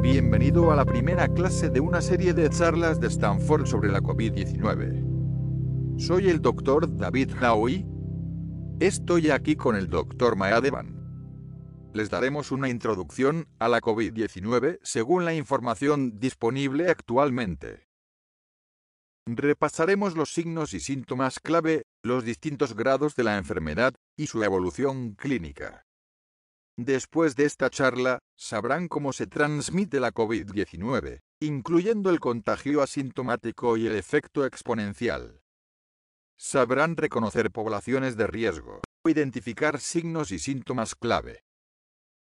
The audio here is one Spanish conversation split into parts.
Bienvenido a la primera clase de una serie de charlas de Stanford sobre la COVID-19. Soy el doctor David Naui. Estoy aquí con el doctor Maadevan. Les daremos una introducción a la COVID-19 según la información disponible actualmente. Repasaremos los signos y síntomas clave, los distintos grados de la enfermedad y su evolución clínica. Después de esta charla, sabrán cómo se transmite la COVID-19, incluyendo el contagio asintomático y el efecto exponencial. Sabrán reconocer poblaciones de riesgo, identificar signos y síntomas clave.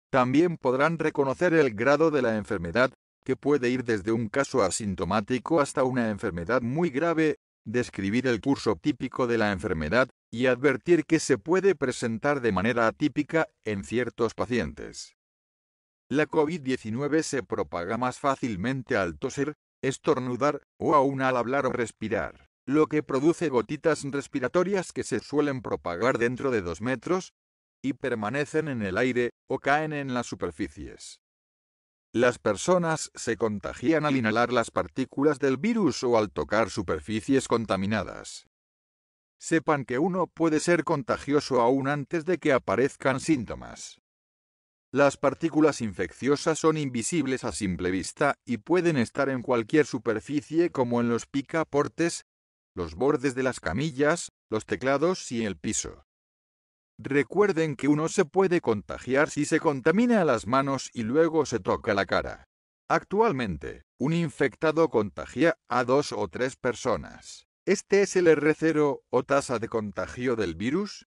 También podrán reconocer el grado de la enfermedad, que puede ir desde un caso asintomático hasta una enfermedad muy grave, describir el curso típico de la enfermedad, y advertir que se puede presentar de manera atípica en ciertos pacientes. La COVID-19 se propaga más fácilmente al toser, estornudar, o aún al hablar o respirar, lo que produce gotitas respiratorias que se suelen propagar dentro de dos metros, y permanecen en el aire, o caen en las superficies. Las personas se contagian al inhalar las partículas del virus o al tocar superficies contaminadas. Sepan que uno puede ser contagioso aún antes de que aparezcan síntomas. Las partículas infecciosas son invisibles a simple vista y pueden estar en cualquier superficie como en los picaportes, los bordes de las camillas, los teclados y el piso. Recuerden que uno se puede contagiar si se contamina las manos y luego se toca la cara. Actualmente, un infectado contagia a dos o tres personas. ¿Este es el R0 o tasa de contagio del virus?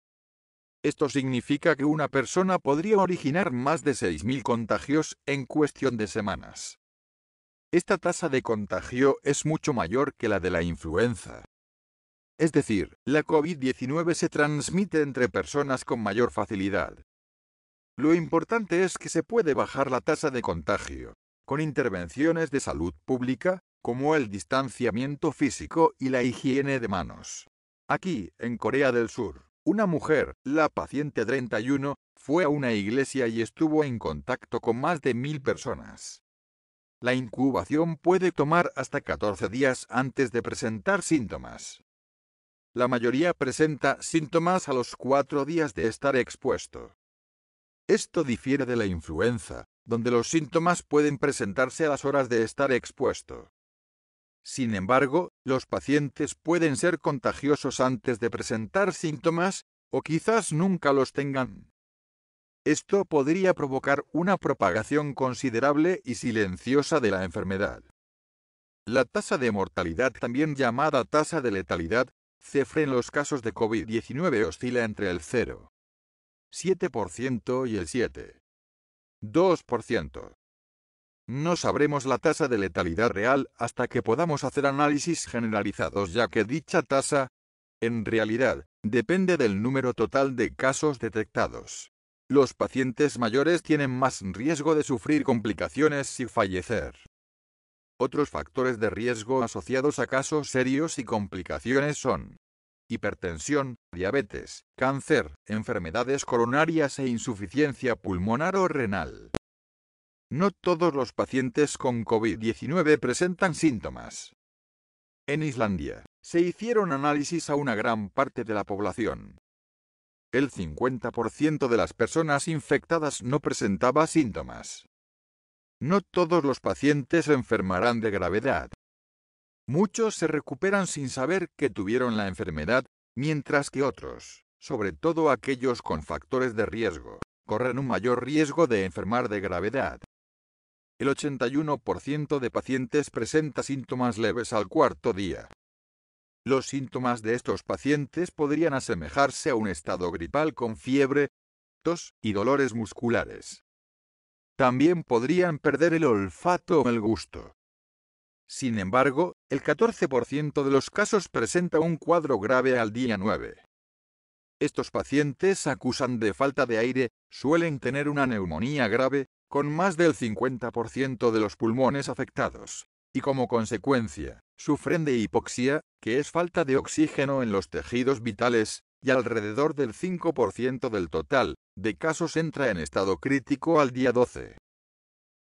Esto significa que una persona podría originar más de 6.000 contagios en cuestión de semanas. Esta tasa de contagio es mucho mayor que la de la influenza, es decir, la COVID-19 se transmite entre personas con mayor facilidad. Lo importante es que se puede bajar la tasa de contagio, con intervenciones de salud pública, como el distanciamiento físico y la higiene de manos. Aquí, en Corea del Sur, una mujer, la paciente 31, fue a una iglesia y estuvo en contacto con más de mil personas. La incubación puede tomar hasta 14 días antes de presentar síntomas. La mayoría presenta síntomas a los cuatro días de estar expuesto. Esto difiere de la influenza, donde los síntomas pueden presentarse a las horas de estar expuesto. Sin embargo, los pacientes pueden ser contagiosos antes de presentar síntomas, o quizás nunca los tengan. Esto podría provocar una propagación considerable y silenciosa de la enfermedad. La tasa de mortalidad, también llamada tasa de letalidad, cifra en los casos de COVID-19 oscila entre el 0,7% y el 7,2%. No sabremos la tasa de letalidad real hasta que podamos hacer análisis generalizados ya que dicha tasa, en realidad, depende del número total de casos detectados. Los pacientes mayores tienen más riesgo de sufrir complicaciones y fallecer. Otros factores de riesgo asociados a casos serios y complicaciones son hipertensión, diabetes, cáncer, enfermedades coronarias e insuficiencia pulmonar o renal. No todos los pacientes con COVID-19 presentan síntomas. En Islandia, se hicieron análisis a una gran parte de la población. El 50% de las personas infectadas no presentaba síntomas. No todos los pacientes enfermarán de gravedad. Muchos se recuperan sin saber que tuvieron la enfermedad, mientras que otros, sobre todo aquellos con factores de riesgo, corren un mayor riesgo de enfermar de gravedad. El 81% de pacientes presenta síntomas leves al cuarto día. Los síntomas de estos pacientes podrían asemejarse a un estado gripal con fiebre, tos y dolores musculares también podrían perder el olfato o el gusto. Sin embargo, el 14% de los casos presenta un cuadro grave al día 9. Estos pacientes acusan de falta de aire, suelen tener una neumonía grave, con más del 50% de los pulmones afectados, y como consecuencia, sufren de hipoxia, que es falta de oxígeno en los tejidos vitales, y alrededor del 5% del total de casos entra en estado crítico al día 12.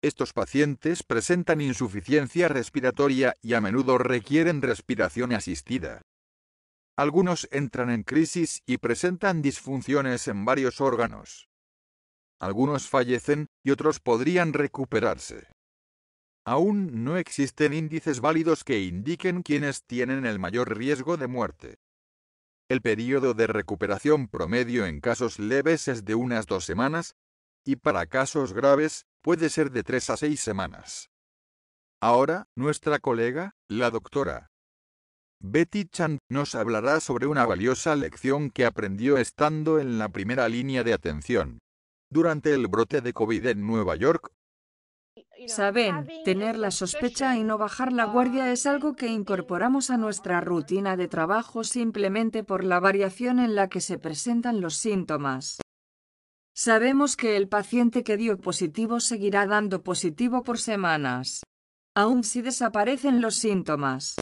Estos pacientes presentan insuficiencia respiratoria y a menudo requieren respiración asistida. Algunos entran en crisis y presentan disfunciones en varios órganos. Algunos fallecen y otros podrían recuperarse. Aún no existen índices válidos que indiquen quiénes tienen el mayor riesgo de muerte. El periodo de recuperación promedio en casos leves es de unas dos semanas, y para casos graves, puede ser de tres a seis semanas. Ahora, nuestra colega, la doctora Betty Chan, nos hablará sobre una valiosa lección que aprendió estando en la primera línea de atención. Durante el brote de COVID en Nueva York, Saben, tener la sospecha y no bajar la guardia es algo que incorporamos a nuestra rutina de trabajo simplemente por la variación en la que se presentan los síntomas. Sabemos que el paciente que dio positivo seguirá dando positivo por semanas, aun si desaparecen los síntomas.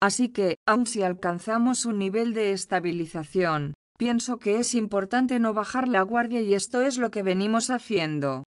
Así que, aun si alcanzamos un nivel de estabilización, pienso que es importante no bajar la guardia y esto es lo que venimos haciendo.